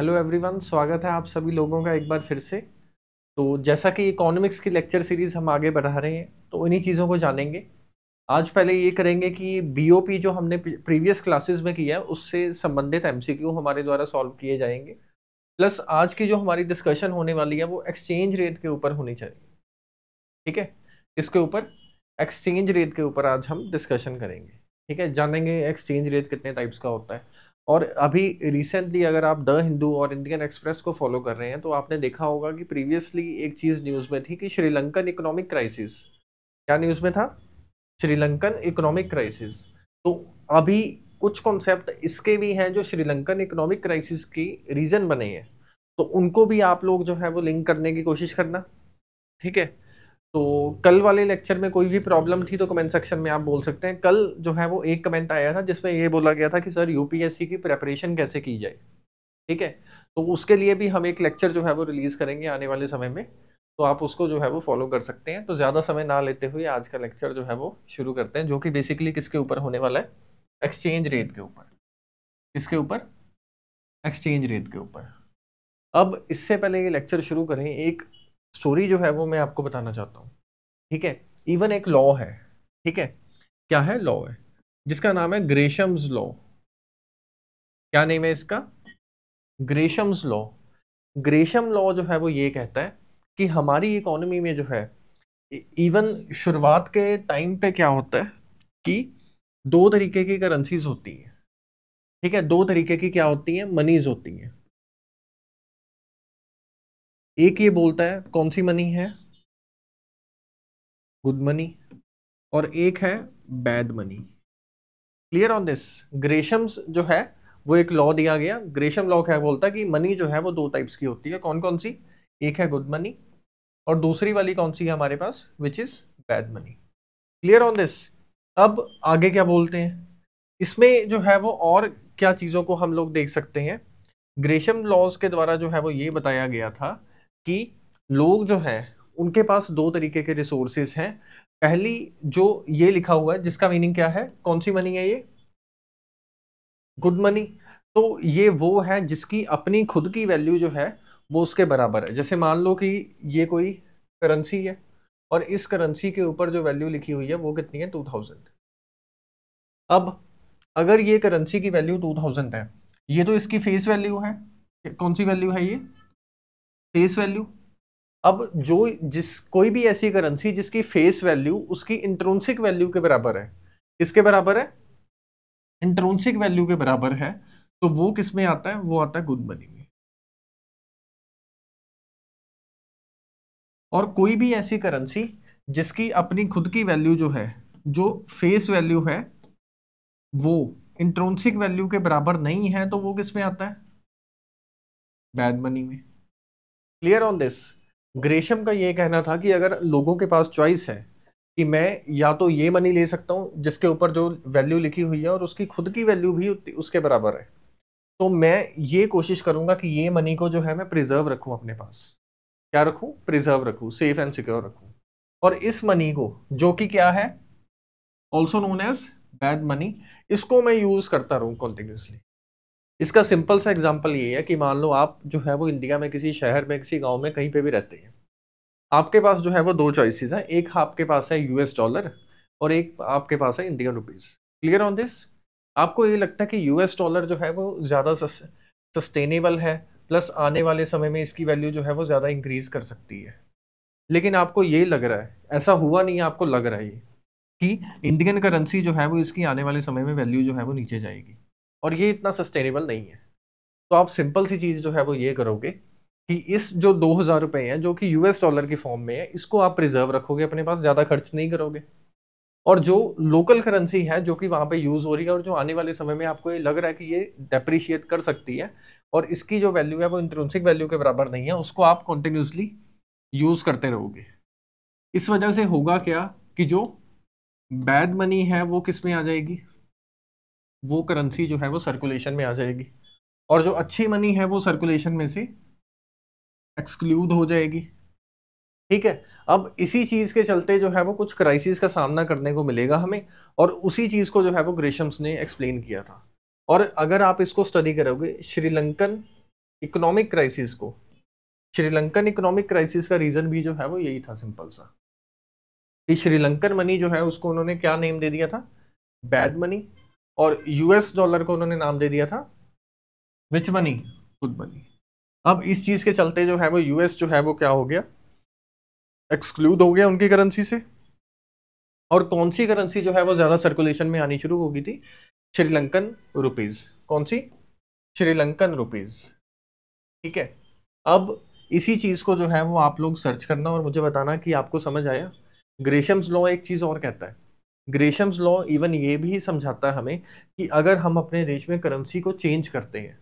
hello everyone स्वागत है आप सभी लोगों का एक बार फिर से तो जैसा कि इकोनॉमिक्स की लेक्चर सीरीज़ हम आगे बढ़ा रहे हैं तो इन्हीं चीज़ों को जानेंगे आज पहले ये करेंगे कि बीओपी जो हमने प्रीवियस क्लासेस में किया है उससे संबंधित एमसीक्यू हमारे द्वारा सॉल्व किए जाएंगे प्लस आज की जो हमारी डिस्कशन होने वाली है वो एक्सचेंज रेट के ऊपर होनी चाहिए ठीक है इसके ऊपर एक्सचेंज रेट के ऊपर आज हम डिस्कशन करेंगे ठीक है जानेंगे एक्सचेंज रेट कितने टाइप्स का होता है और अभी रिसेंटली अगर आप द हिंदू और इंडियन एक्सप्रेस को फॉलो कर रहे हैं तो आपने देखा होगा कि प्रीवियसली एक चीज़ न्यूज़ में थी कि श्रीलंकन इकोनॉमिक क्राइसिस क्या न्यूज़ में था श्रीलंकन इकोनॉमिक क्राइसिस तो अभी कुछ कॉन्सेप्ट इसके भी हैं जो श्रीलंकन इकोनॉमिक क्राइसिस की रीज़न बने हैं तो उनको भी आप लोग जो है वो लिंक करने की कोशिश करना ठीक है तो कल वाले लेक्चर में कोई भी प्रॉब्लम थी तो कमेंट सेक्शन में आप बोल सकते हैं कल जो है वो एक कमेंट आया था जिसमें ये बोला गया था कि सर यूपीएससी की प्रेपरेशन कैसे की जाए ठीक है तो उसके लिए भी हम एक लेक्चर जो है वो रिलीज़ करेंगे आने वाले समय में तो आप उसको जो है वो फॉलो कर सकते हैं तो ज़्यादा समय ना लेते हुए आज का लेक्चर जो है वो शुरू करते हैं जो कि बेसिकली किसके ऊपर होने वाला है एक्सचेंज रेट के ऊपर किसके ऊपर एक्सचेंज रेट के ऊपर अब इससे पहले ये लेक्चर शुरू करें एक स्टोरी जो है वो मैं आपको बताना चाहता हूँ ठीक है इवन एक लॉ है ठीक है क्या है लॉ है जिसका नाम है ग्रेशम्स लॉ क्या नेम है इसका ग्रेशम्स लॉ ग्रेशम लॉ जो है वो ये कहता है कि हमारी इकोनॉमी में जो है इवन e-, शुरुआत के टाइम पे क्या होता है कि दो तरीके की करेंसीज होती हैं ठीक है दो तरीके की क्या होती हैं मनीज होती हैं एक ये बोलता है कौन सी मनी है गुड मनी और एक है bad money clear on this Gresham's जो है वो एक लॉ दिया गया ग्रेशम लॉ क्या बोलता है कि मनी जो है वो दो टाइप्स की होती है कौन कौन सी एक है गुड मनी और दूसरी वाली कौन सी है हमारे पास which is bad money clear on this अब आगे क्या बोलते हैं इसमें जो है वो और क्या चीज़ों को हम लोग देख सकते हैं ग्रेशम लॉज के द्वारा जो है वो ये बताया गया था कि लोग जो हैं उनके पास दो तरीके के रिसोर्सेज हैं पहली जो ये लिखा हुआ है जिसका मीनिंग क्या है कौन सी मनी है ये गुड मनी तो ये वो है जिसकी अपनी खुद की वैल्यू जो है वो उसके बराबर है जैसे मान लो कि ये कोई करेंसी है और इस करेंसी के ऊपर जो वैल्यू लिखी हुई है वो कितनी है टू थाउजेंड अब अगर ये करेंसी की वैल्यू टू थाउजेंड है ये तो इसकी फेस वैल्यू है कौन सी वैल्यू है ये फेस वैल्यू अब जो जिस कोई भी ऐसी करेंसी जिसकी फेस वैल्यू उसकी इंट्रोन्सिक वैल्यू के बराबर है किसके बराबर है इंट्रोन्सिक वैल्यू के बराबर है तो वो किस में आता है वो आता है गुड मनी में और कोई भी ऐसी करेंसी जिसकी अपनी खुद की वैल्यू जो है जो फेस वैल्यू है वो इंट्रोन्सिक वैल्यू के बराबर नहीं है तो वो किस में आता है बैड मनी में क्लियर ऑन दिस ग्रेशम का ये कहना था कि अगर लोगों के पास चॉइस है कि मैं या तो ये मनी ले सकता हूँ जिसके ऊपर जो वैल्यू लिखी हुई है और उसकी खुद की वैल्यू भी उसके बराबर है तो मैं ये कोशिश करूँगा कि ये मनी को जो है मैं प्रिजर्व रखूँ अपने पास क्या रखूँ प्रिजर्व रखूँ सेफ एंड सिक्योर रखूँ और इस मनी को जो कि क्या है also known as bad money इसको मैं यूज़ करता रहूँ कॉन्टिन्यूसली इसका सिंपल सा एग्जाम्पल ये है कि मान लो आप जो है वो इंडिया में किसी शहर में किसी गाँव में कहीं पर भी रहते हैं आपके पास जो है वो दो चॉइसेस हैं एक आपके पास है यूएस डॉलर और एक आपके पास है Indian rupees clear on this आपको ये लगता है कि यूएस डॉलर जो है वो ज़्यादा सस्टेनेबल है प्लस आने वाले समय में इसकी वैल्यू जो है वो ज़्यादा इंक्रीज़ कर सकती है लेकिन आपको ये लग रहा है ऐसा हुआ नहीं आपको लग रहा है कि इंडियन करेंसी जो है वो इसकी आने वाले समय में वैल्यू जो है वो नीचे जाएगी और ये इतना सस्टेनेबल नहीं है तो आप सिंपल सी चीज़ जो है वो ये करोगे कि इस जो दो हज़ार रुपये हैं जो कि यूएस डॉलर की फॉर्म में है इसको आप रिजर्व रखोगे अपने पास ज़्यादा खर्च नहीं करोगे और जो लोकल करेंसी है जो कि वहाँ पे यूज़ हो रही है और जो आने वाले समय में आपको ये लग रहा है कि ये डेप्रिशिएट कर सकती है और इसकी जो वैल्यू है वो इंट्रेंसिक वैल्यू के बराबर नहीं है उसको आप कंटिन्यूसली यूज़ करते रहोगे इस वजह से होगा क्या कि जो बैड मनी है वो किस में आ जाएगी वो करेंसी जो है वो सर्कुलेशन में आ जाएगी और जो अच्छी मनी है वो सर्कुलेशन में से एक्सक्लूड हो जाएगी ठीक है अब इसी चीज़ के चलते जो है वो कुछ क्राइसिस का सामना करने को मिलेगा हमें और उसी चीज़ को जो है वो ग्रेशम्स ने एक्सप्लेन किया था और अगर आप इसको स्टडी करोगे श्रीलंकन इकोनॉमिक क्राइसिस को श्रीलंकन इकोनॉमिक क्राइसिस का रीज़न भी जो है वो यही था सिंपल सा कि श्रीलंकन मनी जो है उसको उन्होंने क्या नेम दे दिया था बैड मनी और यूएस डॉलर को उन्होंने नाम दे दिया था विच मनी खुद मनी अब इस चीज़ के चलते जो है वो यूएस जो है वो क्या हो गया एक्सक्लूड हो गया उनकी करेंसी से और कौन सी करेंसी जो है वो ज़्यादा सर्कुलेशन में आनी शुरू हो गई थी श्रीलंकन रुपीज़ कौन सी श्रीलंकन रुपीज़ ठीक है अब इसी चीज़ को जो है वो आप लोग सर्च करना और मुझे बताना कि आपको समझ आया ग्रेशम्स लॉ एक चीज़ और कहता है ग्रेशम्स लॉ इवन ये भी समझाता है हमें कि अगर हम अपने देश में करेंसी को चेंज करते हैं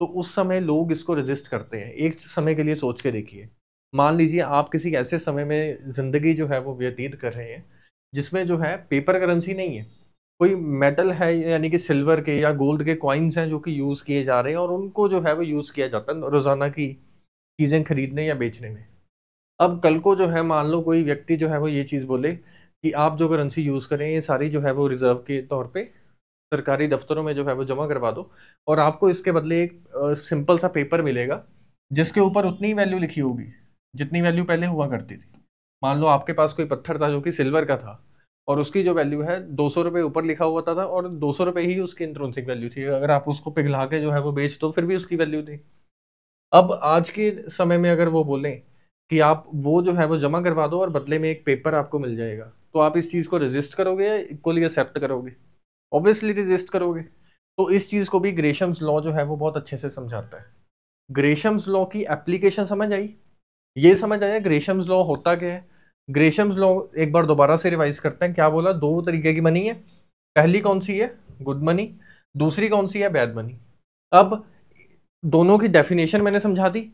तो उस समय लोग इसको रजिस्ट करते हैं एक समय के लिए सोच के देखिए मान लीजिए आप किसी ऐसे समय में ज़िंदगी जो है वो व्यतीत कर रहे हैं जिसमें जो है पेपर करेंसी नहीं है कोई मेटल है यानी कि सिल्वर के या गोल्ड के कॉइन्स हैं जो कि यूज़ किए जा रहे हैं और उनको जो है वो यूज़ किया जाता है रोज़ाना की चीज़ें खरीदने या बेचने में अब कल को जो है मान लो कोई व्यक्ति जो है वो ये चीज़ बोले कि आप जो करेंसी यूज़ करें ये सारी जो है वो रिजर्व के तौर पे सरकारी दफ्तरों में जो है वो जमा करवा दो और आपको इसके बदले एक सिंपल सा पेपर मिलेगा जिसके ऊपर उतनी वैल्यू लिखी होगी जितनी वैल्यू पहले हुआ करती थी मान लो आपके पास कोई पत्थर था जो कि सिल्वर का था और उसकी जो वैल्यू है दो सौ रुपये ऊपर लिखा हुआ था, था और दो सौ रुपये ही उसकी इंट्रोन्सिक वैल्यू थी अगर आप उसको पिघला के जो है वो बेच दो तो फिर भी उसकी वैल्यू थी अब आज के समय में अगर वो बोलें कि आप वो जो है वो जमा करवा दो और बदले में एक पेपर आपको मिल जाएगा तो आप इस चीज़ को रजिस्ट करोगे या इक्वली एक्सेप्ट करोगे ऑब्वियसली रजिस्ट करोगे तो इस चीज़ को भी ग्रेशम्स लॉ जो है वो बहुत अच्छे से समझाता है ग्रेशम्स लॉ की एप्लीकेशन समझ आई ये समझ आया ग्रेशम्स लॉ होता क्या है ग्रेशम्स लॉ एक बार दोबारा से रिवाइज करते हैं क्या बोला दो तरीके की मनी है पहली कौन सी है गुड मनी दूसरी कौन सी है बैड मनी अब दोनों की डेफिनेशन मैंने समझा दी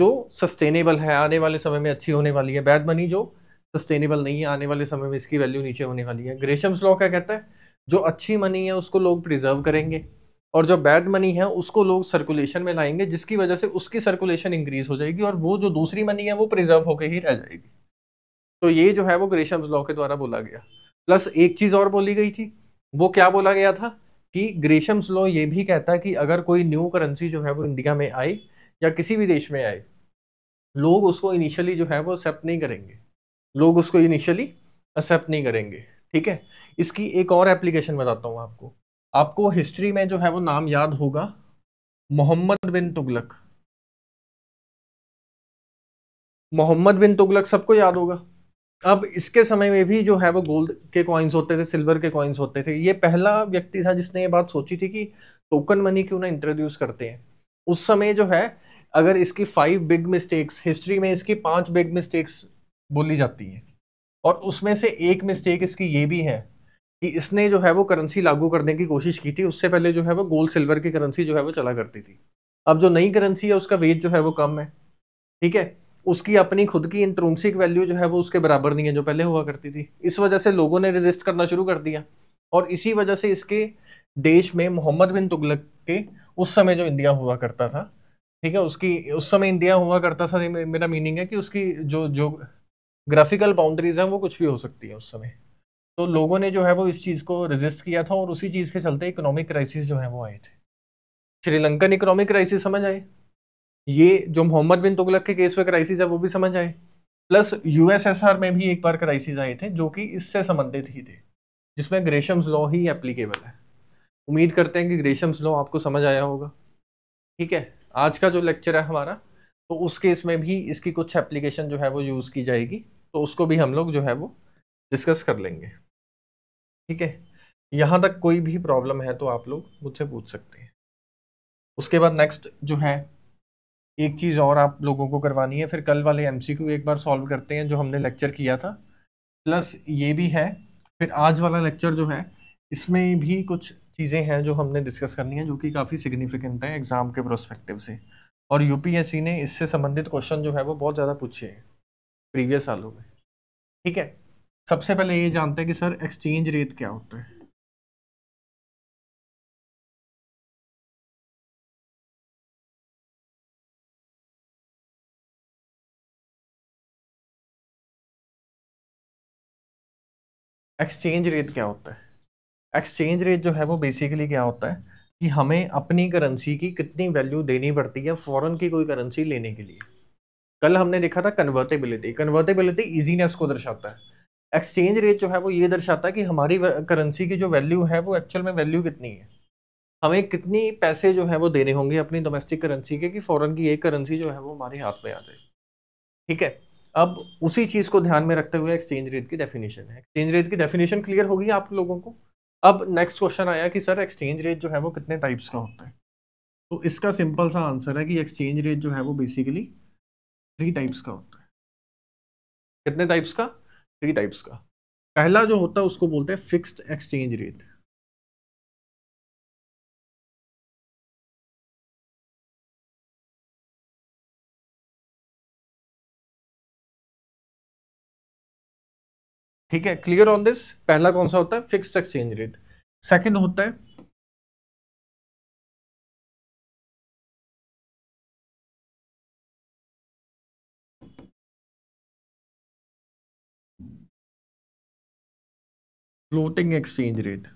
जो सस्टेनेबल है आने वाले समय में अच्छी होने वाली है बैड मनी जो सस्टेनेबल नहीं है आने वाले समय में इसकी वैल्यू नीचे होने वाली है ग्रेशम्स लॉ क्या कहता है जो अच्छी मनी है उसको लोग प्रिजर्व करेंगे और जो बैड मनी है उसको लोग सर्कुलेशन में लाएंगे जिसकी वजह से उसकी सर्कुलेशन इंक्रीज हो जाएगी और वो जो दूसरी मनी है वो प्रिजर्व होकर ही रह जाएगी तो ये जो है वो ग्रेशम्स लॉ के द्वारा बोला गया प्लस एक चीज़ और बोली गई थी वो क्या बोला गया था कि ग्रेशम्स लॉ ये भी कहता है कि अगर कोई न्यू करेंसी जो है वो इंडिया में आई या किसी भी देश में आए लोग उसको इनिशियली जो है वो एक्सेप्ट नहीं करेंगे लोग उसको इनिशियली एक्सेप्ट नहीं करेंगे ठीक है इसकी एक और एप्लीकेशन बताता हूँ आपको आपको हिस्ट्री में जो है वो नाम याद होगा मोहम्मद बिन तुगलक मोहम्मद बिन तुगलक सबको याद होगा अब इसके समय में भी जो है वो गोल्ड के कॉइन्स होते थे सिल्वर के कॉइन्स होते थे ये पहला व्यक्ति था जिसने ये बात सोची थी कि टोकन मनी क्यों ना इंट्रोड्यूस करते हैं उस समय जो है अगर इसकी फाइव बिग मिस्टेक्स हिस्ट्री में इसकी पांच बिग मिस्टेक्स बोली जाती है और उसमें से एक मिस्टेक इसकी ये भी है कि इसने जो है वो करेंसी लागू करने की कोशिश की थी उससे पहले जो है वो गोल्ड सिल्वर की करेंसी जो है वो चला करती थी अब जो नई करेंसी है उसका वेट जो है वो कम है ठीक है उसकी अपनी खुद की इंट्रोन्सिक वैल्यू जो है वो उसके बराबर नहीं है जो पहले हुआ करती थी इस वजह से लोगों ने रजिस्ट करना शुरू कर दिया और इसी वजह से इसके देश में मोहम्मद बिन तुगलक के उस समय जो इंडिया हुआ करता था ठीक है उसकी उस समय इंडिया हुआ करता था मेरा मीनिंग है कि उसकी जो जो ग्राफिकल बाउंड्रीज हैं वो कुछ भी हो सकती है उस समय तो लोगों ने जो है वो इस चीज़ को रजिस्ट किया था और उसी चीज़ के चलते इकोनॉमिक क्राइसिस जो है वो आए थे श्रीलंकन इकोनॉमिक क्राइसिस समझ आए ये जो मोहम्मद बिन तुगलक के केस में क्राइसिस है वो भी समझ आए प्लस यूएसएसआर में भी एक बार क्राइसिस आए थे जो कि इससे संबंधित ही थे जिसमें ग्रेशम्स लॉ ही एप्लीकेबल है उम्मीद करते हैं कि ग्रेशम्स लॉ आपको समझ आया होगा ठीक है आज का जो लेक्चर है हमारा तो उस केस में भी इसकी कुछ एप्लीकेशन जो है वो यूज़ की जाएगी तो उसको भी हम लोग जो है वो डिस्कस कर लेंगे ठीक है यहाँ तक कोई भी प्रॉब्लम है तो आप लोग मुझसे पूछ सकते हैं उसके बाद नेक्स्ट जो है एक चीज़ और आप लोगों को करवानी है फिर कल वाले एम एक बार सॉल्व करते हैं जो हमने लेक्चर किया था प्लस ये भी है फिर आज वाला लेक्चर जो है इसमें भी कुछ चीज़ें हैं जो हमने डिस्कस करनी है जो कि काफ़ी सिग्निफिकेंट है एग्ज़ाम के प्रोस्पेक्टिव से और यूपीएससी ने इससे संबंधित क्वेश्चन जो है वो बहुत ज़्यादा पूछे हैं प्रीवियस सालों में ठीक है सबसे पहले ये जानते हैं कि सर एक्सचेंज रेट क्या होता है एक्सचेंज रेट क्या होता है एक्सचेंज रेट जो है वो बेसिकली क्या होता है कि हमें अपनी करेंसी की कितनी वैल्यू देनी पड़ती है फॉरेन की कोई करेंसी लेने के लिए कल हमने देखा था कन्वर्टेबिलिटी कन्वर्टेबिलिटी इजीनेस को दर्शाता है एक्सचेंज रेट जो है वो ये दर्शाता है कि हमारी करेंसी की जो वैल्यू है वो एक्चुअल में वैल्यू कितनी है हमें कितनी पैसे जो है वो देने होंगे अपनी डोमेस्टिक करेंसी के कि फॉरन की एक करेंसी जो है वो हमारे हाथ में आ जाए ठीक है अब उसी चीज़ को ध्यान में रखते हुए एक्सचेंज रेट की डेफिनेशन है एक्सचेंज रेट की डेफिनेशन क्लियर होगी आप लोगों को अब नेक्स्ट क्वेश्चन आया कि सर एक्सचेंज रेट जो है वो कितने टाइप्स का होता है तो इसका सिंपल सा आंसर है कि एक्सचेंज रेट जो है वो बेसिकली थ्री टाइप्स का होता है कितने टाइप्स का थ्री टाइप्स का पहला जो होता है उसको बोलते हैं फिक्स्ड एक्सचेंज रेट ठीक है क्लियर ऑन दिस पहला कौन सा होता है फिक्स्ड एक्सचेंज रेट सेकंड होता है फ्लोटिंग एक्सचेंज रेट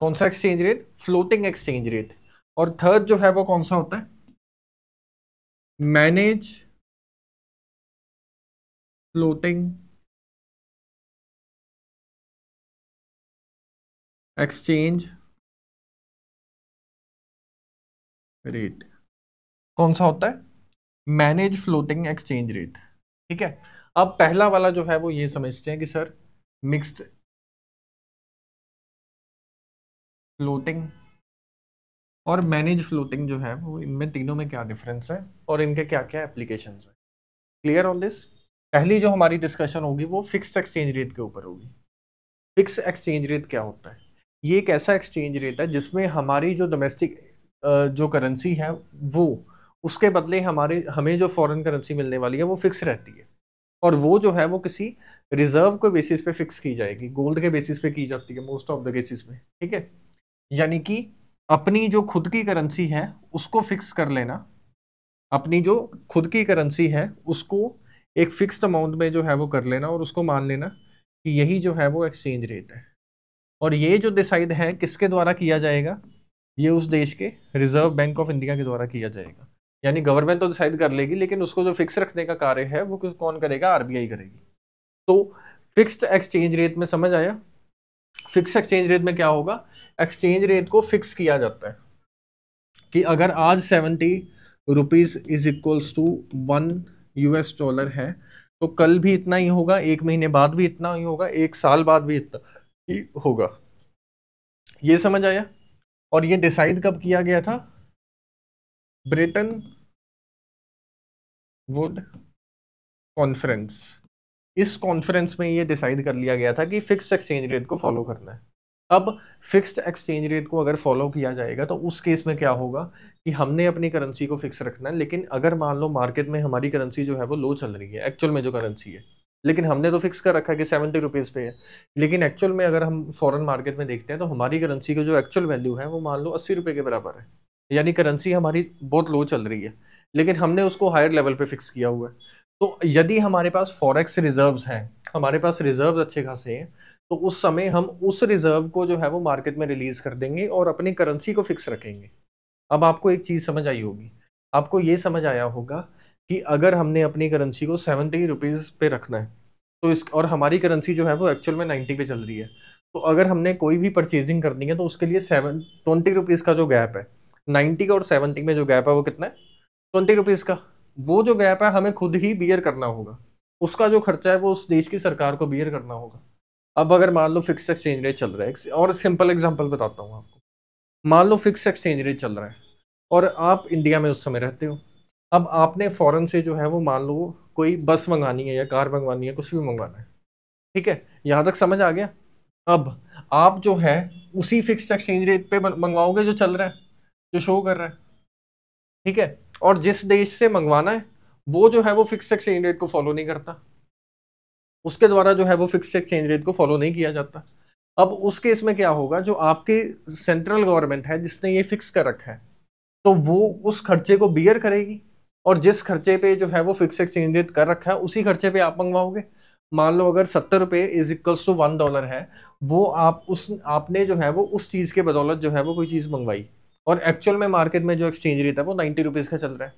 कौन सा exchange rate floating exchange rate और थर्ड जो है वो कौन सा होता है मैनेज फ्लोटिंग एक्सचेंज रेट कौन सा होता है मैनेज फ्लोटिंग एक्सचेंज रेट ठीक है अब पहला वाला जो है वो ये समझते हैं कि सर मिक्स्ड फ्लोटिंग और मैनेज फ्लोटिंग जो है वो इनमें तीनों में क्या डिफरेंस है और इनके क्या क्या एप्लीकेशन है क्लियर ऑन दिस पहली जो हमारी डिस्कशन होगी वो फिक्स्ड एक्सचेंज रेट के ऊपर होगी फिक्स एक्सचेंज रेट क्या होता है ये एक ऐसा एक्सचेंज रेट है जिसमें हमारी जो डोमेस्टिक जो करेंसी है वो उसके बदले हमारे हमें जो फॉरेन करेंसी मिलने वाली है वो फिक्स रहती है और वो जो है वो किसी रिजर्व के बेसिस पे फिक्स की जाएगी गोल्ड के बेसिस पे की जाती है मोस्ट ऑफ द केसेस में ठीक है यानी कि अपनी जो खुद की करेंसी है उसको फिक्स कर लेना अपनी जो खुद की करेंसी है उसको एक फिक्स्ड अमाउंट में जो है वो कर लेना और उसको मान लेना कि यही जो है वो एक्सचेंज रेट है और ये जो डिसाइड है किसके द्वारा किया जाएगा ये उस देश के रिजर्व बैंक ऑफ इंडिया के द्वारा किया जाएगा यानी गवर्नमेंट तो डिसाइड कर लेगी लेकिन उसको जो फिक्स रखने का कार्य है वो कौन करेगा आरबीआई करेगी तो फिक्स्ड एक्सचेंज रेट में समझ आया फिक्स एक्सचेंज रेट में क्या होगा एक्सचेंज रेट को फिक्स किया जाता है कि अगर आज seventy rupees is equals to one US dollar है तो कल भी इतना ही होगा एक महीने बाद भी इतना ही होगा एक साल बाद भी इतना ही होगा ये समझ आया और ये डिसाइड कब किया गया था ब्रिटेन वुड कॉन्फ्रेंस इस कॉन्फ्रेंस में ये डिसाइड कर लिया गया था कि फिक्स एक्सचेंज रेट को फॉलो करना है अब फिक्स्ड एक्सचेंज रेट को अगर फॉलो किया जाएगा तो उस केस में क्या होगा कि हमने अपनी करेंसी को फिक्स रखना है लेकिन अगर मान लो मार्केट में हमारी करेंसी जो है वो लो चल रही है एक्चुअल में जो करेंसी है लेकिन हमने तो फिक्स कर रखा है कि सेवेंटी रुपीज़ पे है लेकिन एक्चुअल में अगर हम फॉरेन मार्केट में देखते हैं तो हमारी करेंसी का जो एक्चुअल वैल्यू है वो मान लो अस्सी रुपये के बराबर है यानी करेंसी हमारी बहुत लो चल रही है लेकिन हमने उसको हायर लेवल पर फिक्स किया हुआ है तो यदि हमारे पास फॉरेक्स रिजर्व्स हैं हमारे पास रिजर्व्स अच्छे खासे हैं तो उस समय हम उस रिजर्व को जो है वो मार्केट में रिलीज कर देंगे और अपनी करेंसी को फिक्स रखेंगे अब आपको एक चीज़ समझ आई होगी आपको ये समझ आया होगा कि अगर हमने अपनी करेंसी को सेवेंटी रुपीज़ पे रखना है तो इस और हमारी करेंसी जो है वो एक्चुअल में नाइन्टी पे चल रही है तो अगर हमने कोई भी परचेजिंग करनी है तो उसके लिए सेवन ट्वेंटी रुपीज़ का जो गैप है नाइन्टी का और सेवेंटी में जो गैप है वो कितना है ट्वेंटी रुपीज़ का वो जो गैप है हमें खुद ही बियर करना होगा उसका जो खर्चा है वो उस देश की सरकार को बियर करना होगा अब अगर मान लो फिक्स एक्सचेंज रेट चल रहा है और सिंपल एग्जाम्पल बताता हूँ आपको मान लो फिक्स एक्सचेंज रेट चल रहा है और आप इंडिया में उस समय रहते हो अब आपने फ़ौरन से जो है वो मान लो कोई बस मंगानी है या कार मंगवानी है कुछ भी मंगवाना है ठीक है यहाँ तक समझ आ गया अब आप जो है उसी फिक्स एक्सचेंज रेट पे मंगवाओगे जो चल रहा है जो शो कर रहा है ठीक है और जिस देश से मंगवाना है वो जो है वो फिक्स एक्सचेंज रेट को फॉलो नहीं करता उसके द्वारा जो है वो फिक्स एक्सचेंज रेट को फॉलो नहीं किया जाता अब उस केस में क्या होगा जो आपके सेंट्रल गवर्नमेंट है जिसने ये फिक्स कर रखा है तो वो उस खर्चे को बियर करेगी और जिस खर्चे पे जो है वो फिक्स एक्सचेंज रेट कर रखा है उसी खर्चे पे आप मंगवाओगे मान लो अगर सत्तर रुपये is equals to one dollar है वो आप उस आपने जो है वो उस चीज़ के बदौलत जो है वो कोई चीज़ मंगवाई और एक्चुअल में मार्केट में जो एक्सचेंज रेट है वो नाइन्टी रुपीज़ का चल रहा है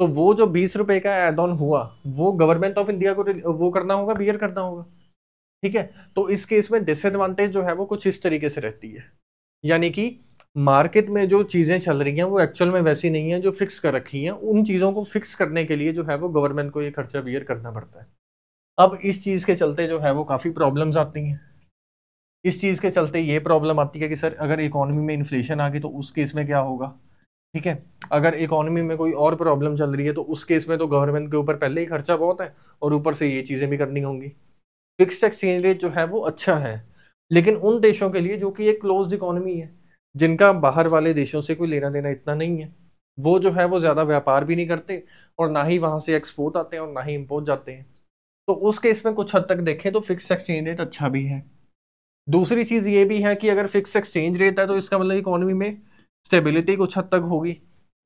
तो वो जो बीस रुपए का एड ऑन हुआ वो गवर्नमेंट ऑफ इंडिया को वो करना होगा बियर करना होगा ठीक है तो इस केस में डिसएडवांटेज जो है वो कुछ इस तरीके से रहती है यानी कि मार्केट में जो चीज़ें चल रही हैं वो एक्चुअल में वैसी नहीं है जो फिक्स कर रखी हैं उन चीज़ों को फिक्स करने के लिए जो है वो गवर्नमेंट को ये खर्चा बियर करना पड़ता है अब इस चीज़ के चलते जो है वो काफ़ी प्रॉब्लम्स आती हैं इस चीज़ के चलते ये प्रॉब्लम आती है कि सर अगर इकोनॉमी में इन्फ्लेशन आ गई तो उस केस में क्या होगा ठीक है अगर इकोनॉमी में कोई और प्रॉब्लम चल रही है तो उस केस में तो गवर्नमेंट के ऊपर पहले ही खर्चा बहुत है और ऊपर से ये चीज़ें भी करनी होंगी फिक्स एक्सचेंज रेट जो है वो अच्छा है लेकिन उन देशों के लिए जो कि एक क्लोज इकोनॉमी है जिनका बाहर वाले देशों से कोई लेना देना इतना नहीं है वो जो है वो ज़्यादा व्यापार भी नहीं करते और ना ही वहाँ से एक्सपोर्ट आते हैं और ना ही इम्पोर्ट जाते हैं तो उस केस में कुछ हद तक देखें तो फिक्स एक्सचेंज रेट अच्छा भी है दूसरी चीज़ ये भी है कि अगर फिक्स एक्सचेंज रेट है तो इसका मतलब इकोनॉमी में स्टेबिलिटी कुछ हद तक होगी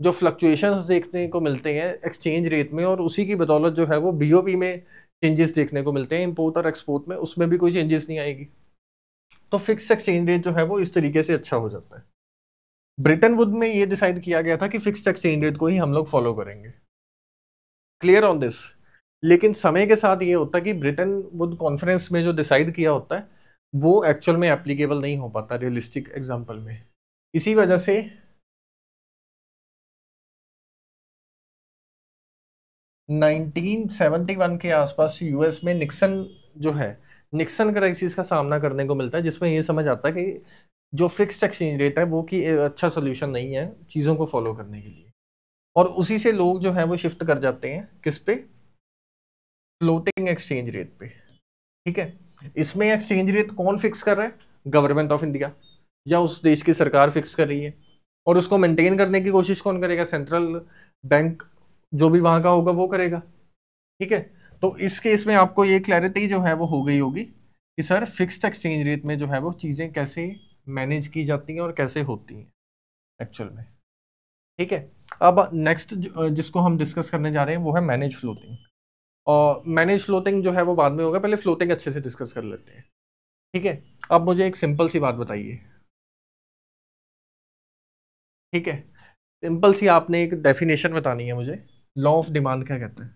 जो फ्लक्चुएशंस देखने को मिलते हैं एक्सचेंज रेट में और उसी की बदौलत जो है वो बीओपी में चेंजेस देखने को मिलते हैं इम्पोर्ट और एक्सपोर्ट में उसमें भी कोई चेंजेस नहीं आएगी तो फिक्स एक्सचेंज रेट जो है वो इस तरीके से अच्छा हो जाता है ब्रिटेन वुड में ये डिसाइड किया गया था कि फिक्स एक्सचेंज रेट को ही हम लोग फॉलो करेंगे क्लियर ऑन दिस लेकिन समय के साथ ये होता है कि ब्रिटेन वुड कॉन्फ्रेंस में जो डिसाइड किया होता है वो एक्चुअल में एप्लीकेबल नहीं हो पाता रियलिस्टिक एग्जाम्पल में इसी वजह से नाइनटीन सेवेंटी वन के आसपास यूएस में निक्सन जो है निक्सन क्राइसिस का सामना करने को मिलता है जिसमें यह समझ आता है कि जो फिक्स्ड एक्सचेंज रेट है वो कि अच्छा सोल्यूशन नहीं है चीज़ों को फॉलो करने के लिए और उसी से लोग जो है वो शिफ्ट कर जाते हैं किस पे फ्लोटिंग एक्सचेंज रेट पे ठीक है इसमें एक्सचेंज रेट कौन फिक्स कर रहा है गवर्नमेंट ऑफ इंडिया या उस देश की सरकार फिक्स कर रही है और उसको मेंटेन करने की कोशिश कौन करेगा सेंट्रल बैंक जो भी वहाँ का होगा वो करेगा ठीक है तो इस केस में आपको ये क्लैरिटी जो है वो हो गई होगी कि सर फिक्स्ड एक्सचेंज रेट में जो है वो चीज़ें कैसे मैनेज की जाती हैं और कैसे होती हैं एक्चुअल में ठीक है अब नेक्स्ट जिसको हम डिस्कस करने जा रहे हैं वो है मैनेज फ्लोटिंग और मैनेज फ्लोटिंग जो है वो बाद में होगा पहले फ्लोटिंग अच्छे से डिस्कस कर लेते हैं ठीक है अब मुझे एक सिंपल सी बात बताइए ठीक है सिंपल सी आपने एक डेफिनेशन बतानी है मुझे लॉ ऑफ डिमांड क्या कहता है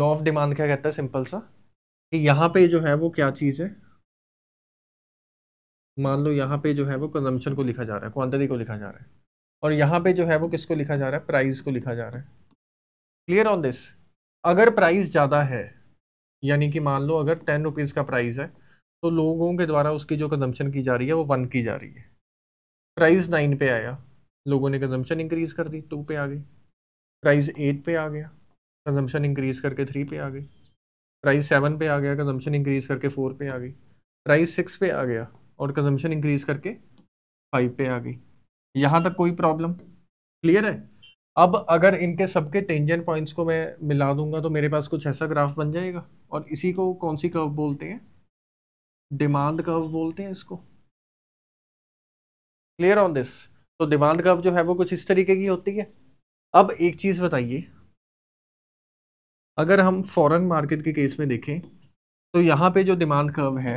लॉ ऑफ डिमांड क्या कहता है सिंपल सा कि यहाँ पे जो है वो क्या चीज़ है मान लो यहाँ पे जो है वो कंजम्पशन को लिखा जा रहा है क्वांटिटी को लिखा जा रहा है और यहाँ पे जो है वो किसको लिखा जा रहा है प्राइस को लिखा जा रहा है क्लियर ऑन दिस अगर प्राइस ज़्यादा है यानी कि मान लो अगर टेन रुपीज़ का प्राइस है तो लोगों के द्वारा उसकी जो कंजम्पशन की जा रही है वो वन की जा रही है प्राइस नाइन पे आया लोगों ने कंजम्पशन इंक्रीज कर दी टू पे आ गई प्राइस एट पे आ गया कंजम्पशन इंक्रीज करके थ्री पे आ गई प्राइस सेवन पे आ गया कंजम्पशन इंक्रीज करके फोर पे आ गई प्राइस सिक्स पे आ गया और कंजम्पशन इंक्रीज करके फाइव पे आ गई यहाँ तक कोई प्रॉब्लम क्लियर है अब अगर इनके सबके टेंजेंट पॉइंट्स को मैं मिला दूंगा तो मेरे पास कुछ ऐसा ग्राफ बन जाएगा और इसी को कौन सी कर्व बोलते हैं डिमांड कर्व बोलते हैं इसको क्लियर ऑन दिस तो डिमांड कर्व जो है वो कुछ इस तरीके की होती है अब एक चीज़ बताइए अगर हम फॉरेन मार्केट के केस में देखें तो यहाँ पे जो डिमांड कर्व है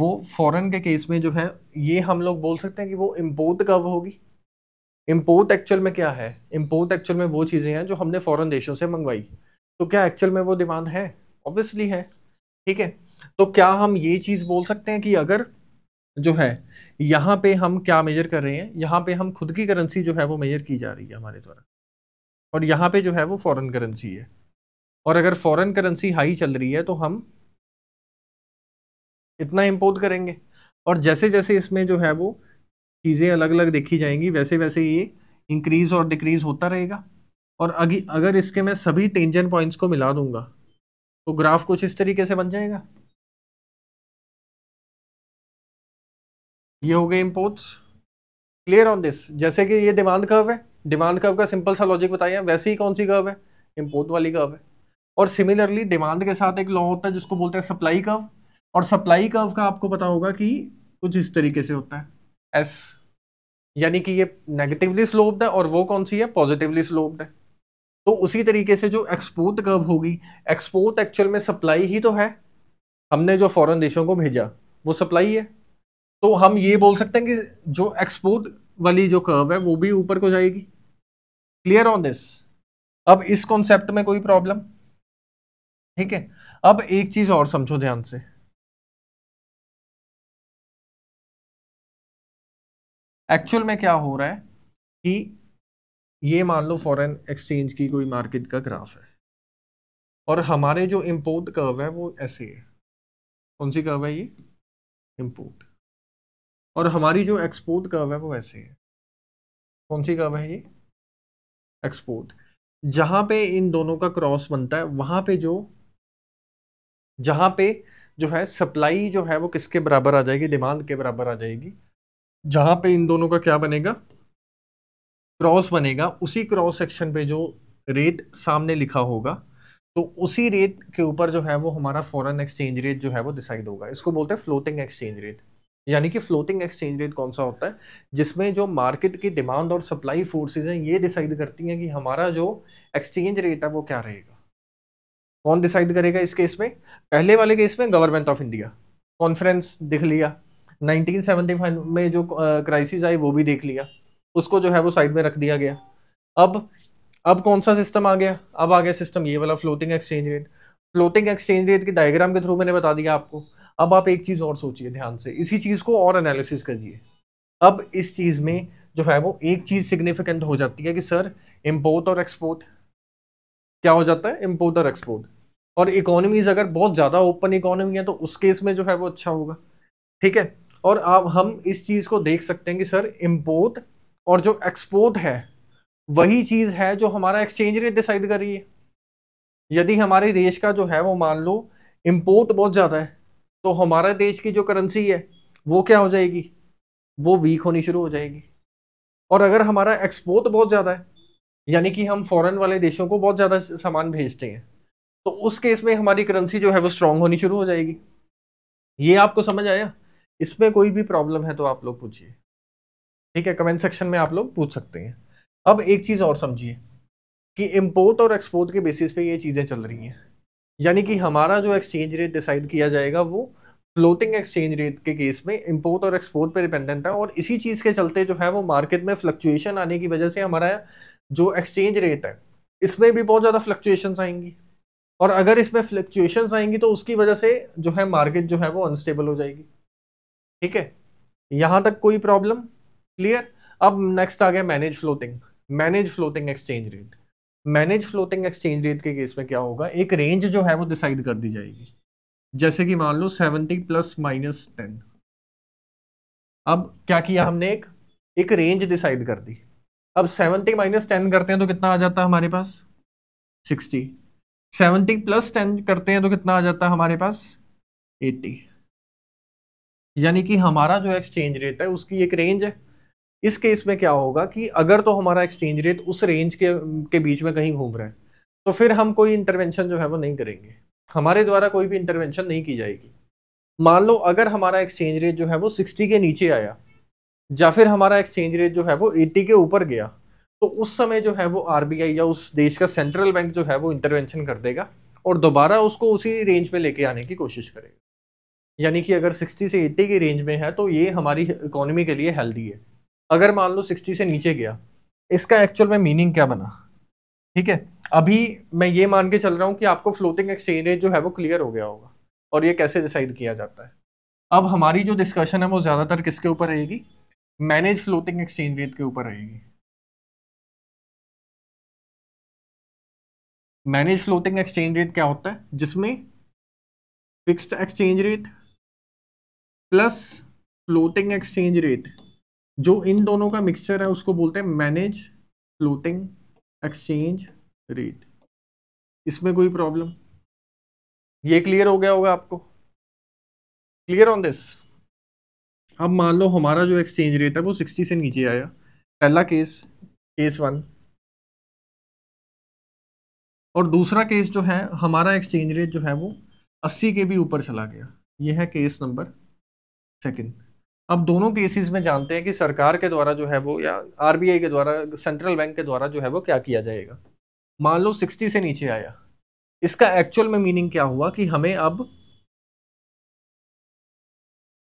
वो फॉरेन के केस में जो है ये हम लोग बोल सकते हैं कि वो इम्पोर्ट कर्व होगी इम्पोर्ट एक्चुअल में क्या है इम्पोर्ट एक्चुअल में वो चीज़ें हैं जो हमने फॉरेन देशों से मंगवाई तो क्या एक्चुअल में वो डिमांड है ऑब्वियसली है ठीक है तो क्या हम ये चीज़ बोल सकते हैं कि अगर जो है यहाँ पे हम क्या मेजर कर रहे हैं यहाँ पे हम खुद की करेंसी जो है वो मेजर की जा रही है हमारे द्वारा और यहाँ पे जो है वो फॉरेन करेंसी है और अगर फॉरेन करेंसी हाई चल रही है तो हम इतना इम्पोर्ट करेंगे और जैसे जैसे इसमें जो है वो चीज़ें अलग अलग देखी जाएंगी वैसे वैसे ये इंक्रीज़ और डिक्रीज़ होता रहेगा और अगर इसके मैं सभी टेंजन पॉइंट्स को मिला दूंगा तो ग्राफ कुछ इस तरीके से बन जाएगा ये हो गए इम्पोर्ट्स क्लियर ऑन दिस जैसे कि ये डिमांड कर्व है डिमांड कर्व का सिंपल सा लॉजिक बताइए वैसे ही कौन सी कर्व है इम्पोर्ट वाली कर्व है और सिमिलरली डिमांड के साथ एक लॉ होता है जिसको बोलते हैं सप्लाई कर्व और सप्लाई कर्व का आपको पता होगा कि कुछ इस तरीके से होता है एस यानी कि ये नेगेटिवली स्लोप्ड है और वो कौन सी है पॉजिटिवली स्लोप्ड है तो उसी तरीके से जो एक्सपोर्ट कर्व होगी एक्सपोर्ट एक्चुअल में सप्लाई ही तो है हमने जो फॉरेन देशों को भेजा वो सप्लाई है तो हम ये बोल सकते हैं कि जो एक्सपोर्ट वाली जो कर्व है वो भी ऊपर को जाएगी क्लियर ऑन दिस अब इस कॉन्सेप्ट में कोई प्रॉब्लम ठीक है अब एक चीज और समझो ध्यान से एक्चुअल में क्या हो रहा है कि ये मान लो फॉरेन एक्सचेंज की कोई मार्केट का ग्राफ है और हमारे जो इम्पोर्ट कर्व है वो ऐसे है कौन सी कर्व है ये इम्पोर्ट और हमारी जो एक्सपोर्ट कर्व है वो ऐसे है कौन सी कर्व है ये एक्सपोर्ट जहां पे इन दोनों का क्रॉस बनता है वहां पे जो जहां पे जो है सप्लाई जो है वो किसके बराबर आ जाएगी डिमांड के बराबर आ जाएगी जहां पे इन दोनों का क्या बनेगा क्रॉस बनेगा उसी क्रॉस सेक्शन पे जो रेट सामने लिखा होगा तो उसी रेट के ऊपर जो है वो हमारा फॉरेन एक्सचेंज रेट जो है वो डिसाइड होगा इसको बोलते हैं फ्लोटिंग एक्सचेंज रेट यानी कि फ्लोटिंग एक्सचेंज रेट कौन सा होता है जिसमें जो मार्केट की डिमांड और सप्लाई फोर्सेज हैं ये डिसाइड करती हैं कि हमारा जो एक्सचेंज रेट है वो क्या रहेगा कौन डिसाइड करेगा इस केस में पहले वाले केस में गवर्नमेंट ऑफ इंडिया कॉन्फ्रेंस दिख लिया 1975 में जो क्राइसिस आई वो भी देख लिया उसको जो है वो साइड में रख दिया गया अब अब कौन सा सिस्टम आ गया अब आ गया सिस्टम ये वाला floating exchange rate floating exchange rate के डायग्राम के थ्रू मैंने बता दिया आपको अब आप एक चीज़ और सोचिए ध्यान से इसी चीज़ को और एनालिसिस करिए अब इस चीज़ में जो है वो एक चीज़ सिग्निफिकेंट हो जाती है कि सर इम्पोर्ट और एक्सपोर्ट क्या हो जाता है इम्पोर्ट और एक्सपोर्ट और इकोनॉमीज अगर बहुत ज़्यादा ओपन इकोनॉमी है तो उस केस में जो है वो अच्छा होगा ठीक है और आप हम इस चीज़ को देख सकते हैं कि सर इम्पोर्ट और जो एक्सपोर्ट है वही चीज़ है जो हमारा एक्सचेंज रेट डिसाइड कर रही है यदि हमारे देश का जो है वो मान लो इम्पोर्ट बहुत ज़्यादा है तो हमारा देश की जो करेंसी है वो क्या हो जाएगी वो वीक होनी शुरू हो जाएगी और अगर हमारा एक्सपोर्ट बहुत ज़्यादा है यानी कि हम फॉरेन वाले देशों को बहुत ज़्यादा सामान भेजते हैं तो उस केस में हमारी करेंसी जो है वो स्ट्रांग होनी शुरू हो जाएगी ये आपको समझ आया इसमें कोई भी प्रॉब्लम है तो आप लोग पूछिए ठीक है कमेंट सेक्शन में आप लोग पूछ सकते हैं अब एक चीज़ और समझिए कि इम्पोर्ट और एक्सपोर्ट के बेसिस पे ये चीज़ें चल रही हैं यानी कि हमारा जो एक्सचेंज रेट डिसाइड किया जाएगा वो फ्लोटिंग एक्सचेंज रेट के केस में इंपोर्ट और एक्सपोर्ट पे डिपेंडेंट है और इसी चीज़ के चलते जो है वो मार्केट में फ्लक्चुएशन आने की वजह से हमारा जो एक्सचेंज रेट है इसमें भी बहुत ज़्यादा फ्लक्चुएशन आएंगी और अगर इसमें फ्लक्चुएशंस आएंगी तो उसकी वजह से जो है मार्केट जो है वो अनस्टेबल हो जाएगी ठीक है यहाँ तक कोई प्रॉब्लम क्लियर अब नेक्स्ट आ गया manage floating manage floating exchange rate manage floating exchange rate के केस में क्या होगा एक रेंज जो है वो डिसाइड कर दी जाएगी जैसे कि मान लो सेवेंटी प्लस माइनस टेन अब क्या किया हमने एक एक रेंज डिसाइड कर दी अब सेवेंटी माइनस टेन करते हैं तो कितना आ जाता है हमारे पास सिक्सटी सेवेंटी प्लस टेन करते हैं तो कितना आ जाता है हमारे पास एट्टी यानी कि हमारा जो एक्सचेंज रेट है उसकी एक रेंज है इस केस में क्या होगा कि अगर तो हमारा एक्सचेंज रेट उस रेंज के के बीच में कहीं घूम रहा है तो फिर हम कोई इंटरवेंशन जो है वो नहीं करेंगे हमारे द्वारा कोई भी इंटरवेंशन नहीं की जाएगी मान लो अगर हमारा एक्सचेंज रेट जो है वो सिक्सटी के नीचे आया या फिर हमारा एक्सचेंज रेट जो है वो एट्टी के ऊपर गया तो उस समय जो है वो आर या उस देश का सेंट्रल बैंक जो है वो इंटरवेंशन कर देगा और दोबारा उसको उसी रेंज में लेके आने की कोशिश करेगा यानी कि अगर 60 से 80 की रेंज में है तो ये हमारी इकोनॉमी के लिए हेल्दी है अगर मान लो सिक्सटी से नीचे गया इसका एक्चुअल में मीनिंग क्या बना ठीक है अभी मैं ये मान के चल रहा हूँ कि आपको फ्लोटिंग एक्सचेंज रेट जो है वो क्लियर हो गया होगा और ये कैसे डिसाइड किया जाता है अब हमारी जो डिस्कशन है वो ज़्यादातर किसके ऊपर रहेगी मैनेज फ्लोटिंग एक्सचेंज रेट के ऊपर रहेगी मैनेज फ्लोटिंग एक्सचेंज रेट क्या होता है जिसमें fixed exchange rate plus floating exchange rate जो इन दोनों का मिक्सचर है उसको बोलते हैं मैनेज फ्लोटिंग एक्सचेंज रेट इसमें कोई प्रॉब्लम ये क्लियर हो गया होगा आपको क्लियर ऑन दिस अब मान लो हमारा जो एक्सचेंज रेट है वो सिक्सटी से नीचे आया पहला केस केस वन और दूसरा केस जो है हमारा एक्सचेंज रेट जो है वो अस्सी के भी ऊपर चला गया ये है केस नंबर सेकंड अब दोनों केसेस में जानते हैं कि सरकार के द्वारा जो है वो या आरबीआई के द्वारा सेंट्रल बैंक के द्वारा जो है वो क्या किया जाएगा मान लो सिक्सटी से नीचे आया इसका एक्चुअल में मीनिंग क्या हुआ कि हमें अब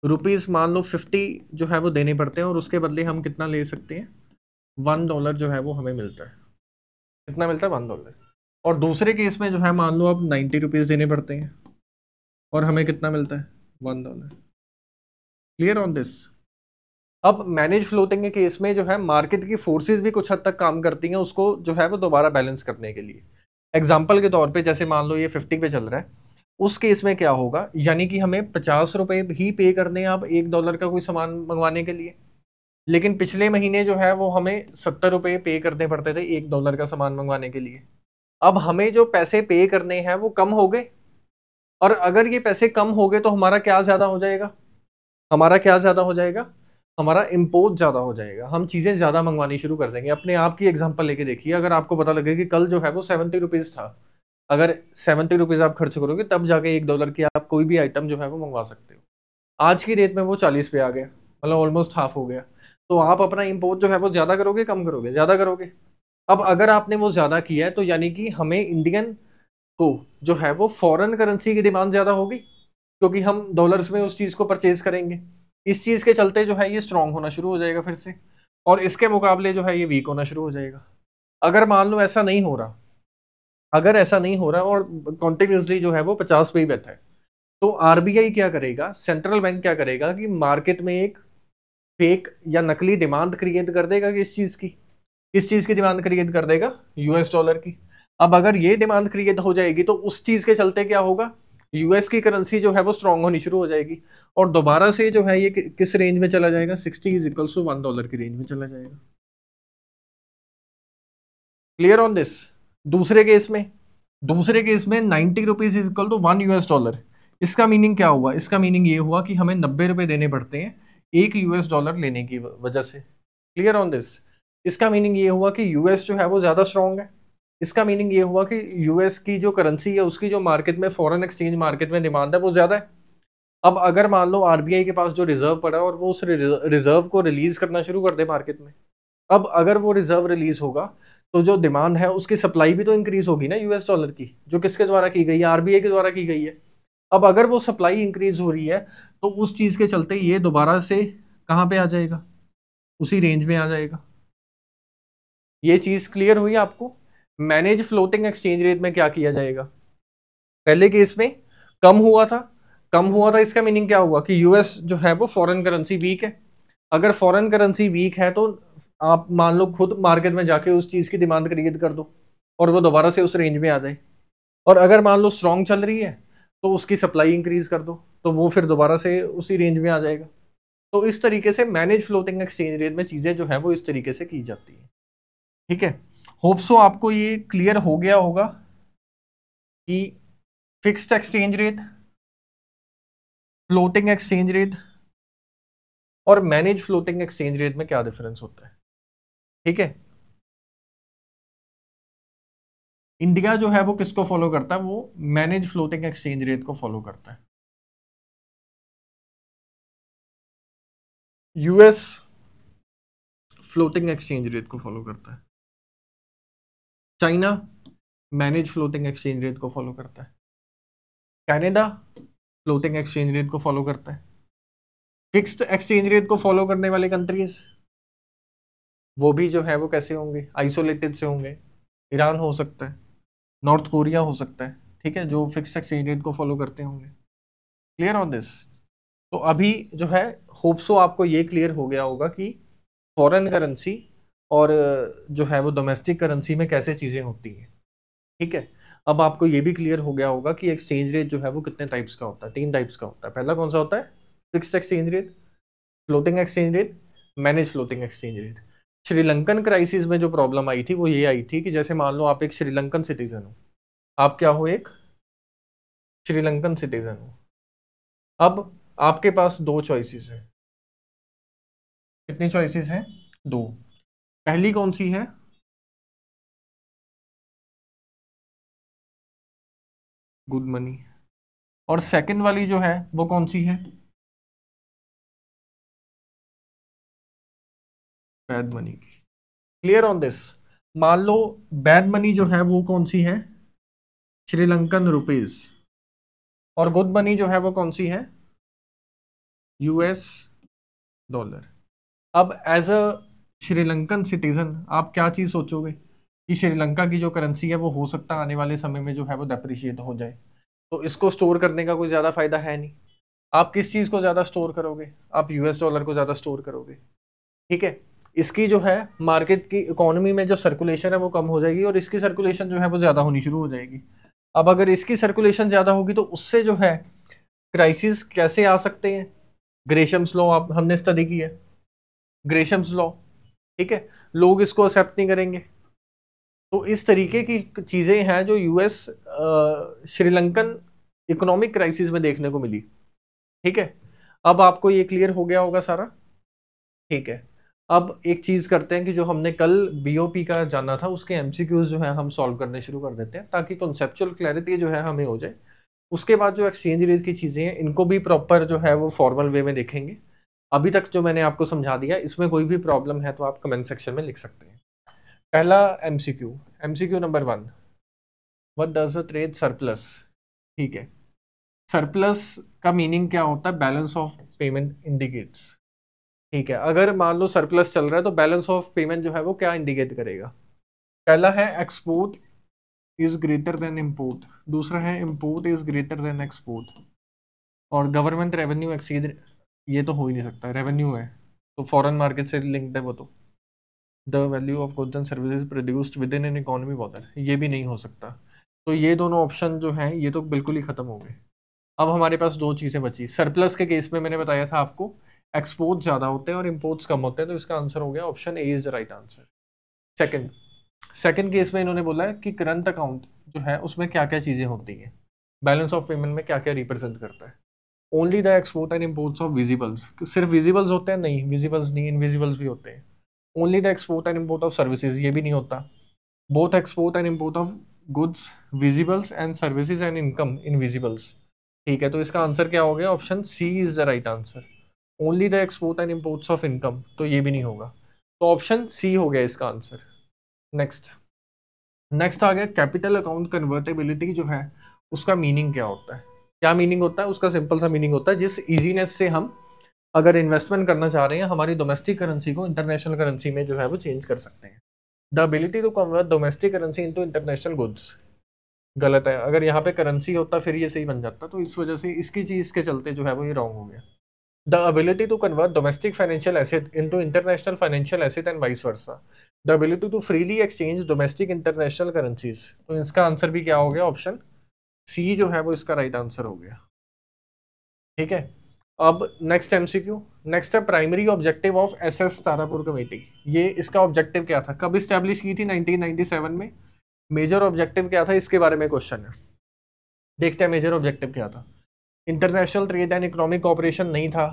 रुपीज मान लो फिफ्टी जो है वो देने पड़ते हैं और उसके बदले हम कितना ले सकते हैं वन डॉलर जो है वो हमें मिलता है कितना मिलता है वन डॉलर और दूसरे केस में जो है मान लो अब नाइन्टी रुपीज़ देने पड़ते हैं और हमें कितना मिलता है one dollar clear on this अब मैनेज फ्लोटिंग के केस में जो है मार्केट की फोर्सेस भी कुछ हद तक काम करती हैं उसको जो है वो दोबारा बैलेंस करने के लिए एग्जाम्पल के तौर पे जैसे मान लो ये फिफ्टी पे चल रहा है उस केस में क्या होगा यानी कि हमें पचास रुपये ही पे करने हैं आप एक डॉलर का कोई सामान मंगवाने के लिए लेकिन पिछले महीने जो है वो हमें सत्तर रुपये पे करने पड़ते थे एक डॉलर का सामान मंगवाने के लिए अब हमें जो पैसे पे करने हैं वो कम हो गए और अगर ये पैसे कम हो गए तो हमारा क्या ज़्यादा हो जाएगा हमारा क्या ज़्यादा हो जाएगा हमारा इम्पोर्ट ज़्यादा हो जाएगा हम चीज़ें ज़्यादा मंगवानी शुरू कर देंगे अपने आप की एग्जांपल लेके देखिए अगर आपको पता लगे कि कल जो है वो सेवेंटी रुपीज़ था अगर सेवेंटी रुपीज़ आप खर्च करोगे तब जाके एक डॉलर की आप कोई भी आइटम जो है वो मंगवा सकते हो आज की डेट में वो चालीस पे आ गया मतलब ऑलमोस्ट हाफ हो गया तो आप अपना इम्पोर्ट जो है वो ज़्यादा करोगे कम करोगे ज़्यादा करोगे अब अगर आपने वो ज़्यादा किया है तो यानी कि हमें इंडियन को जो है वो फॉरेन करेंसी की डिमांड ज़्यादा होगी क्योंकि हम डॉलर्स में उस चीज़ को परचेज करेंगे इस चीज़ के चलते जो है ये स्ट्रॉन्ग होना शुरू हो जाएगा फिर से और इसके मुकाबले जो है ये वीक होना शुरू हो जाएगा अगर मान लो ऐसा नहीं हो रहा अगर ऐसा नहीं हो रहा और कंटिन्यूसली जो है वो पचास पे ही बैठा है तो आर क्या करेगा सेंट्रल बैंक क्या करेगा कि मार्केट में एक फेक या नकली डिमांड क्रिएट कर देगा कि इस चीज़ की किस चीज़ की डिमांड क्रिएट कर देगा यूएस डॉलर की अब अगर ये डिमांड क्रिएट हो जाएगी तो उस चीज़ के चलते क्या होगा यूएस की करेंसी जो है वो स्ट्रांग होनी शुरू हो जाएगी और दोबारा से जो है ये किस रेंज में चला जाएगा sixty is equals to one dollar की रेंज में चला जाएगा क्लियर ऑन दिस दूसरे केस में दूसरे केस में ninety rupees is equal to one US dollar इसका मीनिंग क्या हुआ इसका मीनिंग ये हुआ कि हमें नब्बे रुपए देने पड़ते हैं एक यूएस डॉलर लेने की वजह से क्लियर ऑन दिस इसका मीनिंग ये हुआ कि यूएस जो है वो ज़्यादा स्ट्रॉन्ग है इसका मीनिंग ये हुआ कि यूएस की जो करेंसी है उसकी जो मार्केट में फॉरेन एक्सचेंज मार्केट में डिमांड है वो ज़्यादा है अब अगर मान लो आरबीआई के पास जो रिजर्व पड़ा है और वो उस रिजर्व को रिलीज़ करना शुरू कर दे मार्केट में अब अगर वो रिजर्व रिलीज़ होगा तो जो डिमांड है उसकी सप्लाई भी तो इंक्रीज़ होगी ना यूएस डॉलर की जो किसके द्वारा की गई है आरबीआई के द्वारा की गई है अब अगर वो सप्लाई इंक्रीज़ हो रही है तो उस चीज़ के चलते ये दोबारा से कहाँ पे आ जाएगा उसी रेंज में आ जाएगा ये चीज़ क्लियर हुई आपको मैनेज फ्लोटिंग एक्सचेंज रेट में क्या किया जाएगा पहले केस में कम हुआ था कम हुआ था इसका मीनिंग क्या हुआ कि यूएस जो है वो फॉरेन करेंसी वीक है अगर फॉरेन करेंसी वीक है तो आप मान लो खुद मार्केट में जाके उस चीज़ की डिमांड क्रिएट कर दो और वो दोबारा से उस रेंज में आ जाए और अगर मान लो स्ट्रॉन्ग चल रही है तो उसकी सप्लाई इंक्रीज कर दो तो वो फिर दोबारा से उसी रेंज में आ जाएगा तो इस तरीके से मैनेज फ्लोटिंग एक्सचेंज रेट में चीज़ें जो है वो इस तरीके से की जाती हैं ठीक है होप्सो आपको ये क्लियर हो गया होगा कि fixed exchange rate floating exchange rate और मैनेज फ्लोटिंग एक्सचेंज रेट में क्या डिफरेंस होता है ठीक है इंडिया जो है वो किसको फॉलो करता है वो मैनेज फ्लोटिंग एक्सचेंज रेट को फॉलो करता है यूएस फ्लोटिंग एक्सचेंज रेट को फॉलो करता है China manage floating exchange rate को फॉलो करता है कैनेडा फ्लोटिंग एक्सचेंज रेट को फॉलो करता है फिक्स्ड एक्सचेंज रेट को फॉलो करने वाले कंट्रीज वो भी जो है वो कैसे होंगे आइसोलेटेड से होंगे ईरान हो सकता है नॉर्थ कोरिया हो सकता है ठीक है जो फिक्स एक्सचेंज रेट को फॉलो करते होंगे क्लियर ऑन दिस तो अभी जो है होप्सो तो आपको ये क्लियर हो गया होगा कि फॉरेन करेंसी और जो है वो डोमेस्टिक करेंसी में कैसे चीज़ें होती हैं ठीक है अब आपको ये भी क्लियर हो गया होगा कि एक्सचेंज रेट जो है वो कितने टाइप्स का होता है तीन टाइप्स का होता है पहला कौन सा होता है fix exchange rate floating exchange rate manage floating exchange rate Sri Lankan crisis में जो प्रॉब्लम आई थी वो ये आई थी कि जैसे मान लो आप एक श्रीलंकन सिटीज़न हो आप क्या हो एक श्रीलंकन सिटीज़न हो अब आपके पास दो चॉइसिस हैं कितनी चॉइसिस हैं दो पहली कौन सी है गुड मनी और सेकंड वाली जो है वो कौन सी है बैद मनी की क्लियर ऑन दिस मान लो बैद मनी जो है वो कौन सी है श्रीलंकन रुपीज और गुड मनी जो है वो कौन सी है यूएस डॉलर अब एज अ श्रीलंकन सिटीजन आप क्या चीज़ सोचोगे कि श्रीलंका की जो करेंसी है वो हो सकता आने वाले समय में जो है वो डेप्रिशिएट हो जाए तो इसको स्टोर करने का कोई ज़्यादा फ़ायदा है नहीं आप किस चीज़ को ज़्यादा स्टोर करोगे आप यूएस डॉलर को ज़्यादा स्टोर करोगे ठीक है इसकी जो है मार्केट की इकोनॉमी में जो सर्कुलेशन है वो कम हो जाएगी और इसकी सर्कुलेशन जो है वो ज़्यादा होनी शुरू हो जाएगी अब अगर इसकी सर्कुलेशन ज़्यादा होगी तो उससे जो है क्राइसिस कैसे आ सकते हैं ग्रेशम्स लॉ आप हमने स्टडी की है ग्रेशम्स लॉ ठीक है लोग इसको एक्सेप्ट नहीं करेंगे तो इस तरीके की चीज़ें हैं जो यूएस श्रीलंकन इकोनॉमिक क्राइसिस में देखने को मिली ठीक है अब आपको ये क्लियर हो गया होगा सारा ठीक है अब एक चीज़ करते हैं कि जो हमने कल बीओपी का जाना था उसके एमसीक्यूज जो है हम सॉल्व करने शुरू कर देते हैं ताकि कॉन्सेप्चुअल क्लैरिटी जो है हमें हो जाए उसके बाद जो एक्सचेंज रेट की चीज़ें हैं इनको भी प्रॉपर जो है वो फॉर्मल वे में देखेंगे अभी तक जो मैंने आपको समझा दिया इसमें कोई भी प्रॉब्लम है तो आप कमेंट सेक्शन में लिख सकते हैं पहला C Q number one what does a trade surplus ठीक है सरप्लस का मीनिंग क्या होता है बैलेंस ऑफ पेमेंट इंडिकेट्स ठीक है अगर मान लो सरप्लस चल रहा है तो बैलेंस ऑफ पेमेंट जो है वो क्या इंडिकेट करेगा पहला है export is greater than import दूसरा है import is greater than export और गवर्नमेंट रेवेन्यू एक्सीड ये तो हो ही नहीं सकता रेवेन्यू है तो फॉरेन मार्केट से लिंक्ड है वो तो the value of goods and services produced within an economy border ये भी नहीं हो सकता तो ये दोनों ऑप्शन जो हैं ये तो बिल्कुल ही ख़त्म हो गए अब हमारे पास दो चीज़ें बची सरप्लस के केस में मैंने बताया था आपको एक्सपोर्ट ज़्यादा होते हैं और इम्पोर्ट्स कम होते हैं तो इसका आंसर हो गया option A is the right answer second second case में इन्होंने बोला है कि करंट अकाउंट जो है उसमें क्या क्या चीज़ें होती हैं बैलेंस ऑफ पेमेंट में क्या क्या रिप्रेजेंट करता है only the export and imports of visibles सिर्फ विजिबल्स होते हैं नहीं विजिबल्स नहीं इनविजिबल्स भी होते हैं only the export and import of services ये भी नहीं होता both export and import of goods visibles and services and income invisibles ठीक है तो इसका आंसर क्या हो गया option C is the right answer only the export and imports of income तो ये भी नहीं होगा तो ऑप्शन सी हो गया इसका आंसर नेक्स्ट नेक्स्ट आ गया कैपिटल अकाउंट कन्वर्टेबिलिटी जो है उसका मीनिंग क्या होता है क्या मीनिंग होता है उसका सिंपल सा मीनिंग होता है जिस इजीनेस से हम अगर इन्वेस्टमेंट करना चाह रहे हैं हमारी डोमेस्टिक करेंसी को इंटरनेशनल करेंसी में जो है वो चेंज कर सकते हैं the ability to convert domestic currency into international goods गलत है अगर यहाँ पे करेंसी होता फिर ये सही बन जाता तो इस वजह से इसकी चीज़ के चलते जो है वो ये रॉन्ग हो गया the ability to convert domestic financial asset to international financial asset and vice versa the ability to freely exchange domestic international currencies तो इसका आंसर भी क्या हो गया ऑप्शन सी जो है वो इसका राइट right आंसर हो गया ठीक है अब नेक्स्ट एमसीक्यू नेक्स्ट है primary objective of SS Tarapore committee ये इसका ऑब्जेक्टिव क्या था कब इस्टेब्लिश की थी 1997 में मेजर ऑब्जेक्टिव क्या था इसके बारे में क्वेश्चन है देखते हैं मेजर ऑब्जेक्टिव क्या था international trade and economic cooperation नहीं था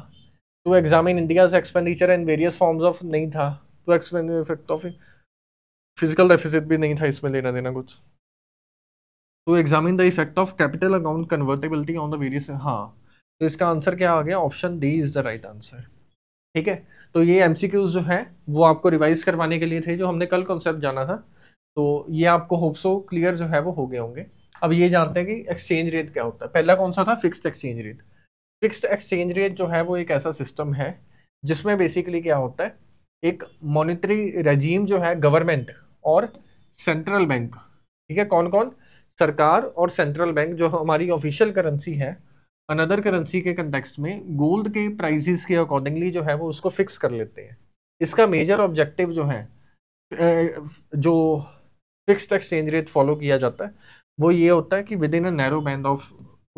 to examine India's expenditure and various forms of नहीं था to expend effect of physical deficit भी नहीं था इसमें लेना देना कुछ to examine the effect of capital account convertibility on the various हाँ तो इसका आंसर क्या आ गया option D is the right answer ठीक है तो ये एम जो है वो आपको रिवाइज करवाने के लिए थे जो हमने कल कॉन्सेप्ट जाना था तो ये आपको होप्सो क्लियर जो है वो हो गए होंगे अब ये जानते हैं कि एक्सचेंज रेट क्या होता है पहला कौन सा था fixed exchange rate fixed exchange rate जो है वो एक ऐसा सिस्टम है जिसमें बेसिकली क्या होता है एक मॉनिटरी रजीम जो है गवर्नमेंट और सेंट्रल बैंक ठीक है कौन कौन सरकार और सेंट्रल बैंक जो हमारी ऑफिशियल करेंसी है अनदर करेंसी के कंटेक्सट में गोल्ड के प्राइसेस के अकॉर्डिंगली जो है वो उसको फिक्स कर लेते हैं इसका मेजर ऑब्जेक्टिव जो है जो फिक्स्ड एक्सचेंज रेट फॉलो किया जाता है वो ये होता है कि within a narrow band of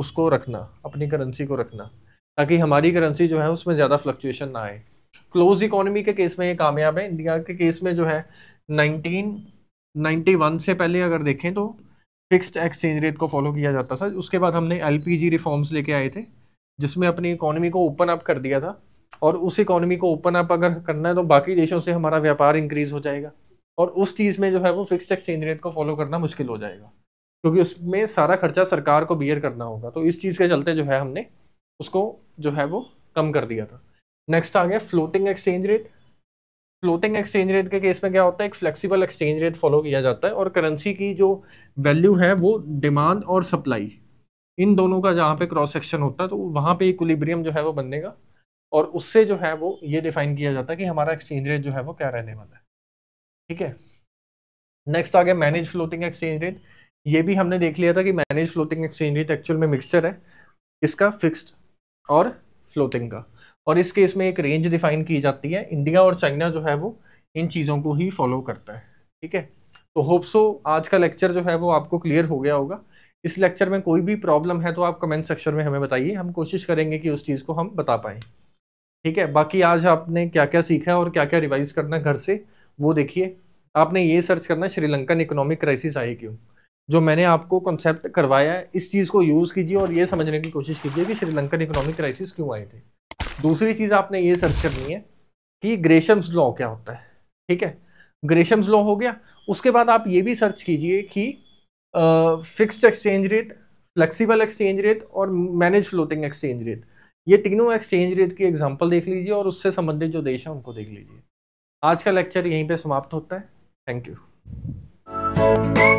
उसको रखना अपनी करेंसी को रखना ताकि हमारी करेंसी जो है उसमें ज़्यादा फ्लक्चुएशन ना आए क्लोज इकोनॉमी के केस में ये कामयाब है इंडिया के केस में जो है 1991 से पहले अगर देखें तो फिक्स्ड एक्सचेंज रेट को फॉलो किया जाता था उसके बाद हमने एल रिफॉर्म्स लेके आए थे जिसमें अपनी इकोनॉमी को ओपन अप कर दिया था और उस इकोनॉमी को ओपन अप अगर करना है तो बाकी देशों से हमारा व्यापार इंक्रीज हो जाएगा और उस चीज़ में जो है वो फिक्स्ड एक्सचेंज रेट को फॉलो करना मुश्किल हो जाएगा क्योंकि उसमें सारा खर्चा सरकार को बियर करना होगा तो इस चीज़ के चलते जो है हमने उसको जो है वो कम कर दिया था नेक्स्ट आ गया floating exchange rate floating exchange rate के केस में क्या होता है एक फ्लेक्सिबल एक्सचेंज रेट फॉलो किया जाता है और करेंसी की जो वैल्यू है वो डिमांड और सप्लाई इन दोनों का जहाँ पे क्रॉस सेक्शन होता है तो वहाँ पे इक्विलिब्रियम जो है वो बनेगा और उससे जो है वो ये डिफाइन किया जाता है कि हमारा एक्सचेंज रेट जो है वो क्या रहने वाला है ठीक है नेक्स्ट आ गया मैनेज फ्लोटिंग एक्सचेंज रेट ये भी हमने देख लिया था कि manage floating exchange rate actual में मिक्सचर है इसका फिक्स्ड और फ्लोटिंग का और इस केस में एक रेंज डिफाइन की जाती है इंडिया और चाइना जो है वो इन चीज़ों को ही फॉलो करता है ठीक है तो होप्सो आज का लेक्चर जो है वो आपको क्लियर हो गया होगा इस लेक्चर में कोई भी प्रॉब्लम है तो आप कमेंट सेक्शन में हमें बताइए हम कोशिश करेंगे कि उस चीज़ को हम बता पाएँ ठीक है बाकी आज आपने क्या क्या सीखा है और क्या क्या रिवाइज करना घर से वो देखिए आपने ये सर्च करना श्रीलंकन इकोनॉमिक क्राइसिस आई क्यों जो मैंने आपको कॉन्सेप्ट करवाया है इस चीज़ को यूज़ कीजिए और ये समझने की कोशिश कीजिए कि श्रीलंकन इकोनॉमिक क्राइसिस क्यों आए थे दूसरी चीज़ आपने ये सर्च करनी है कि ग्रेशम्स लॉ क्या होता है ठीक है ग्रेशम्स लॉ हो गया उसके बाद आप ये भी सर्च कीजिए कि fixed exchange rate flexible exchange rate और मैनेज फ्लोटिंग एक्सचेंज रेट ये तीनों एक्सचेंज रेट की एग्जाम्पल देख लीजिए और उससे संबंधित जो देश है उनको देख लीजिए आज का लेक्चर यहीं पे समाप्त होता है थैंक यू